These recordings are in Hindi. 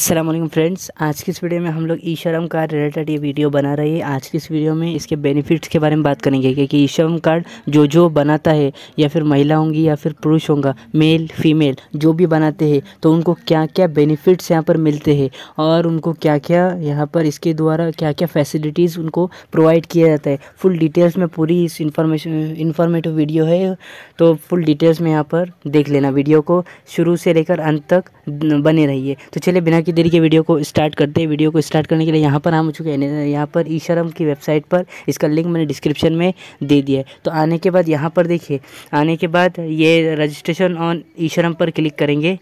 असलम फ्रेंड्स आज की इस वीडियो में हम लोग ई शर्म कार्ड रिलेटेड ये वीडियो बना रहे हैं आज की इस वीडियो में इसके बेनिफिट्स के बारे में बात करेंगे क्योंकि ई शर्म कार्ड जो जो बनाता है या फिर महिला होंगी या फिर पुरुष होंगे मेल फीमेल जो भी बनाते हैं तो उनको क्या क्या बेनिफिट्स यहाँ पर मिलते हैं और उनको क्या क्या यहाँ पर इसके द्वारा क्या क्या फैसिलिटीज़ उनको प्रोवाइड किया जाता है फुल डिटेल्स में पूरी इस इंफॉर्मेशन इन्फॉर्मेटिव वीडियो है तो फुल डिटेल्स में यहाँ पर देख लेना वीडियो को शुरू से लेकर अंत तक बने रहिए तो चलिए बिना की देरी के वीडियो को स्टार्ट करते हैं वीडियो को स्टार्ट करने के लिए यहाँ पर हम चुके हैं यहाँ पर ईशरम की वेबसाइट पर इसका लिंक मैंने डिस्क्रिप्शन में दे दिया है तो आने के बाद यहाँ पर देखिए आने के बाद ये रजिस्ट्रेशन ऑन ईशरम पर क्लिक करेंगे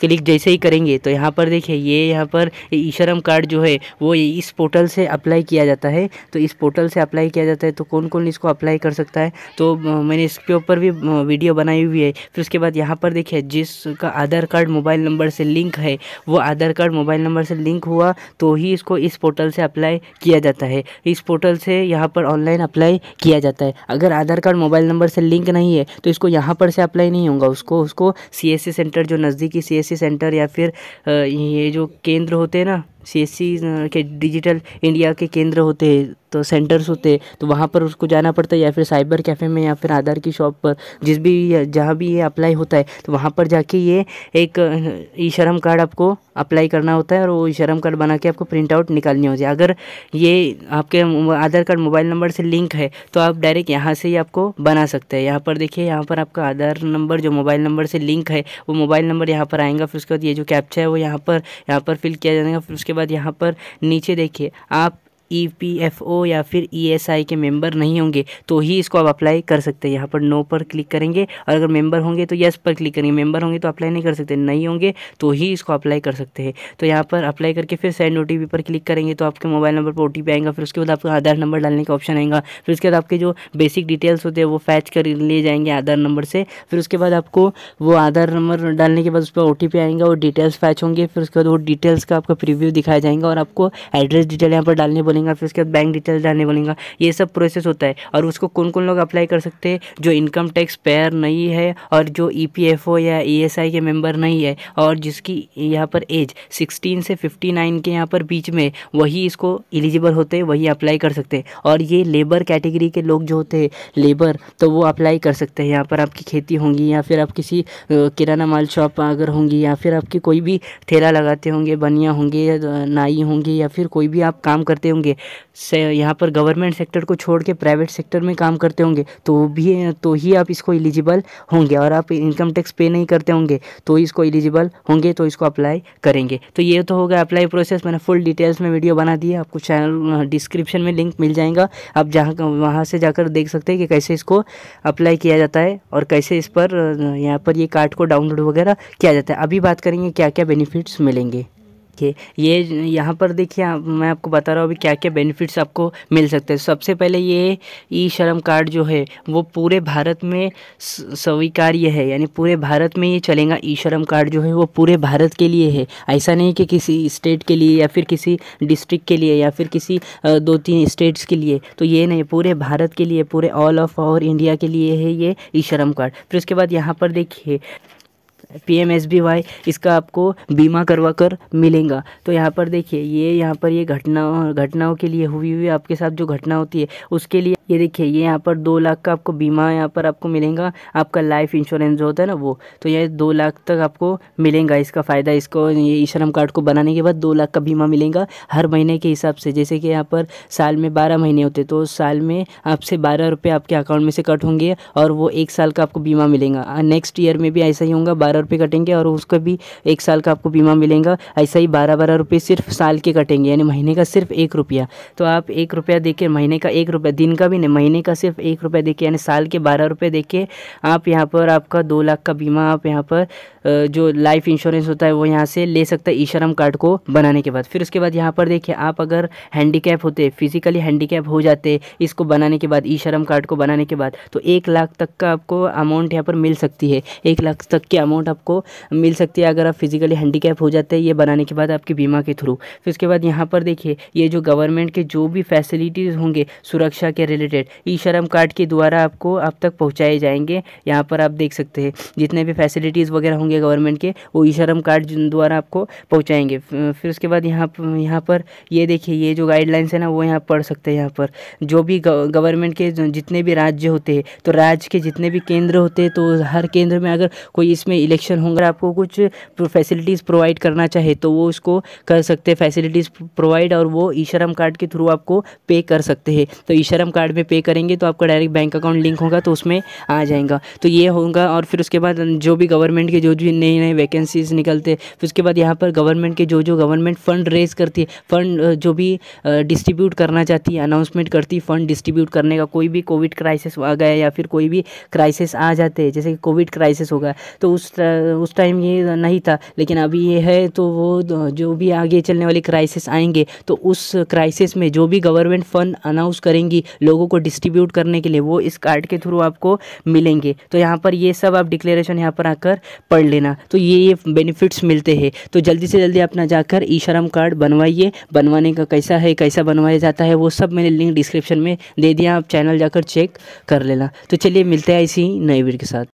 क्लिक जैसे ही करेंगे तो यहाँ पर देखिए ये यहाँ पर ई श्रम कार्ड जो है वो इस पोर्टल से अप्लाई किया जाता है तो इस पोर्टल से अप्लाई किया जाता है तो कौन कौन इसको अप्लाई कर सकता है तो मैंने इसके ऊपर भी वीडियो बनाई हुई है फिर उसके बाद यहाँ पर देखिए जिसका आधार कार्ड मोबाइल नंबर से लिंक है वो आधार कार्ड मोबाइल नंबर से लिंक हुआ तो ही इसको इस पोर्टल से अप्लाई किया जाता है इस पोर्टल से यहाँ पर ऑनलाइन अप्लाई किया जाता है अगर आधार कार्ड मोबाइल नंबर से लिंक नहीं है तो इसको यहाँ पर से अप्लाई नहीं होगा उसको उसको सी सेंटर जो नज़दीकी कि सी सेंटर या फिर ये जो केंद्र होते हैं ना सीएससी के डिजिटल इंडिया के केंद्र होते हैं तो सेंटर्स होते हैं तो वहाँ पर उसको जाना पड़ता है या फिर साइबर कैफ़े में या फिर आधार की शॉप पर जिस भी जहाँ भी ये अप्लाई होता है तो वहाँ पर जाके ये एक ई शर्म कार्ड आपको अप्लाई करना होता है और वो ई शर्म कार्ड बना के आपको प्रिंट आउट निकालनी होती है अगर ये आपके आधार कार्ड मोबाइल नंबर से लिंक है तो आप डायरेक्ट यहाँ से ही आपको बना सकते हैं यहाँ पर देखिए यहाँ पर आपका आधार नंबर जो मोबाइल नंबर से लिंक है वो मोबाइल नंबर यहाँ पर आएगा फिर उसके बाद ये जो कैप्चा है वो यहाँ पर यहाँ पर फिल किया जाएगा फिर उसके बाद यहाँ पर नीचे देखिए आप ई पी एफ़ ओ या फिर ई एस आई के मेंबर नहीं होंगे तो ही इसको आप अप्लाई कर सकते हैं यहाँ पर नो पर क्लिक करेंगे और अगर मेंबर होंगे तो येस पर क्लिक करेंगे मेंबर होंगे तो अप्लाई नहीं कर सकते नहीं होंगे तो ही इसको अप्लाई कर सकते हैं तो यहाँ पर अप्लाई करके फिर सेंड ओ पर क्लिक करेंगे तो आपके मोबाइल नंबर पर ओ आएगा फिर उसके बाद आपका आधार नंबर डालने का ऑप्शन आएगा फिर उसके बाद आपके जो बेसिक डिटेल्स होते हैं वो फैच कर लिए जाएंगे आधार नंबर से फिर उसके बाद आपको वो आधार नंबर डालने के बाद उस पर ओ आएगा और डिटेल्स फैच होंगे फिर उसके बाद वो डिटेल्स का आपका प्रिव्यू दिखाया जाएगा और आपको एड्रेस डिटेल यहाँ पर डालने बोले बनेगा फिर उसके बाद बैंक डिटेल डालने बोलेंगे ये सब प्रोसेस होता है और उसको कौन कौन लोग अप्लाई कर सकते हैं जो इनकम टैक्स पेयर नहीं है और जो ई e या ई e के मेम्बर नहीं है और जिसकी यहाँ पर एज सिक्सटीन से फिफ्टी के यहाँ पर बीच में वही इसको एलिजिबल होते हैं वही अप्लाई कर सकते हैं और ये लेबर कैटेगरी के लोग जो होते हैं लेबर तो वो अप्लाई कर सकते हैं यहाँ पर आपकी खेती होंगी या फिर आप किसी किराना माल शॉप अगर होंगी या फिर आपकी कोई भी ठेला लगाते होंगे बनिया होंगे नाई होंगे या फिर कोई भी आप काम करते होंगे होंगे से यहाँ पर गवर्नमेंट सेक्टर को छोड़ के प्राइवेट सेक्टर में काम करते होंगे तो भी तो ही आप इसको एलिजिबल होंगे और आप इनकम टैक्स पे नहीं करते होंगे तो इसको एलिजिबल होंगे तो इसको अप्लाई करेंगे तो ये तो होगा अप्लाई प्रोसेस मैंने फुल डिटेल्स में वीडियो बना दी है आपको चैनल डिस्क्रिप्शन में लिंक मिल जाएगा आप जहाँ वहाँ से जाकर देख सकते हैं कि कैसे इसको अप्लाई किया जाता है और कैसे इस पर यहाँ पर ये कार्ड को डाउनलोड वगैरह किया जाता है अभी बात करेंगे क्या क्या बेनिफिट्स मिलेंगे देखिए ये यहाँ पर देखिए मैं आपको बता रहा हूँ अभी क्या क्या बेनिफिट्स आपको मिल सकते हैं सबसे पहले ये ई श्रम कार्ड जो है वो पूरे भारत में स्वीकार्य है यानी पूरे भारत में ये चलेगा ई श्रम कार्ड जो है वो पूरे भारत के लिए है ऐसा नहीं कि किसी स्टेट के लिए या फिर किसी डिस्ट्रिक्ट के लिए या फिर किसी दो तीन स्टेट्स के लिए तो ये नहीं पूरे भारत के लिए पूरे ऑल ऑफ और इंडिया के लिए है ये ई श्रम कार्ड फिर उसके बाद यहाँ पर देखिए P M S B Y इसका आपको बीमा करवा कर मिलेगा तो यहाँ पर देखिए ये यहाँ पर ये घटना घटनाओं के लिए हुई हुई आपके साथ जो घटना होती है उसके लिए ये देखिए ये यहाँ पर दो लाख का आपको बीमा यहाँ पर आपको मिलेगा आपका लाइफ इंश्योरेंस जो होता है ना वो तो ये दो लाख तक आपको मिलेगा इसका फ़ायदा इसको ये ई श्रम कार्ड को बनाने के बाद दो लाख का बीमा मिलेगा हर महीने के हिसाब से जैसे कि यहाँ पर साल में बारह महीने होते तो साल में आपसे बारह रुपये आपके अकाउंट में से कट होंगे और वो एक साल का आपको बीमा मिलेगा नेक्स्ट ईयर में भी ऐसा ही होगा बारह रुपये कटेंगे और उसका भी एक साल का आपको बीमा मिलेगा ऐसा ही बारह बारह रुपये सिर्फ साल के कटेंगे यानी महीने का सिर्फ एक रुपया तो आप एक रुपया देकर महीने का एक रुपया दिन का भी महीने महीने का सिर्फ एक रुपये देखिए यानी साल के बारह रुपये देखिए आप यहाँ पर आपका दो लाख का बीमा आप यहाँ पर जो लाइफ इंश्योरेंस होता है वो यहाँ से ले सकता है ई कार्ड को बनाने के बाद फिर उसके बाद यहाँ पर देखिए आप अगर हैंडीकैप होते फिजिकली हैंडीकैप हो जाते इसको बनाने के बाद ई श्रम कार्ड को बनाने के बाद तो एक लाख तक का आपको अमाउंट यहाँ पर मिल सकती है एक लाख तक की अमाउंट आपको मिल सकती है अगर आप फिजिकली हैंडीकैप हो जाते हैं ये बनाने के बाद आपके बीमा के थ्रू फिर उसके बाद यहाँ पर देखिए ये जो गवर्नमेंट के जो भी फैसिलिटीज़ होंगे सुरक्षा के रिलेटेड रिलेटेड ई शर्म कार्ड के द्वारा आपको अब तक पहुँचाए जाएंगे यहाँ पर आप देख सकते हैं जितने भी फैसिलिटीज़ वगैरह होंगे गवर्नमेंट के वो ई शर्म कार्ड द्वारा आपको पहुँचाएंगे फिर उसके बाद यहाँ यहाँ पर ये देखिए ये जो गाइडलाइंस है ना वो यहाँ पढ़ सकते हैं यहाँ पर जो भी गवर्नमेंट के जितने भी राज्य होते हैं तो राज्य के जितने भी केंद्र होते हैं तो हर केंद्र में अगर कोई इसमें इलेक्शन होंगे आपको कुछ फैसिलिटीज़ प्रोवाइड करना चाहे तो वो उसको कर सकते हैं फैसिलिटीज़ प्रोवाइड और वो ई शर्म कार्ड के थ्रू आपको पे कर सकते हैं तो ई शर्म कार्ड पे पे करेंगे तो आपका डायरेक्ट बैंक अकाउंट लिंक होगा तो उसमें आ जाएगा तो ये होगा और फिर उसके बाद जो भी गवर्नमेंट के जो भी नई नए वैकेंसीज निकलते फिर उसके बाद यहाँ पर गवर्नमेंट के जो जो गवर्नमेंट फ़ंड रेज करती है फ़ंड जो भी डिस्ट्रीब्यूट करना चाहती है अनाउंसमेंट करती फ़ंड डिस्ट्रीब्यूट करने का कोई भी कोविड क्राइसिस आ गया या फिर कोई भी क्राइसिस आ जाते हैं जैसे कि कोविड क्राइसिस होगा तो उस उस टाइम ये नहीं था लेकिन अभी ये है तो वो जो भी आगे चलने वाले क्राइसिस आएंगे तो उस क्राइसिस में जो भी गवर्नमेंट फ़ंड अनाउंस करेंगी लोग लोगों को डिस्ट्रीब्यूट करने के लिए वो इस कार्ड के थ्रू आपको मिलेंगे तो यहाँ पर ये सब आप डिक्लेरेशन यहाँ पर आकर पढ़ लेना तो ये ये बेनिफिट्स मिलते हैं तो जल्दी से जल्दी अपना जाकर ई शर्म कार्ड बनवाइए बनवाने का कैसा है कैसा बनवाया जाता है वो सब मैंने लिंक डिस्क्रिप्शन में दे दिया आप चैनल जाकर चेक कर लेना तो चलिए मिलते हैं इसी नए वीर के साथ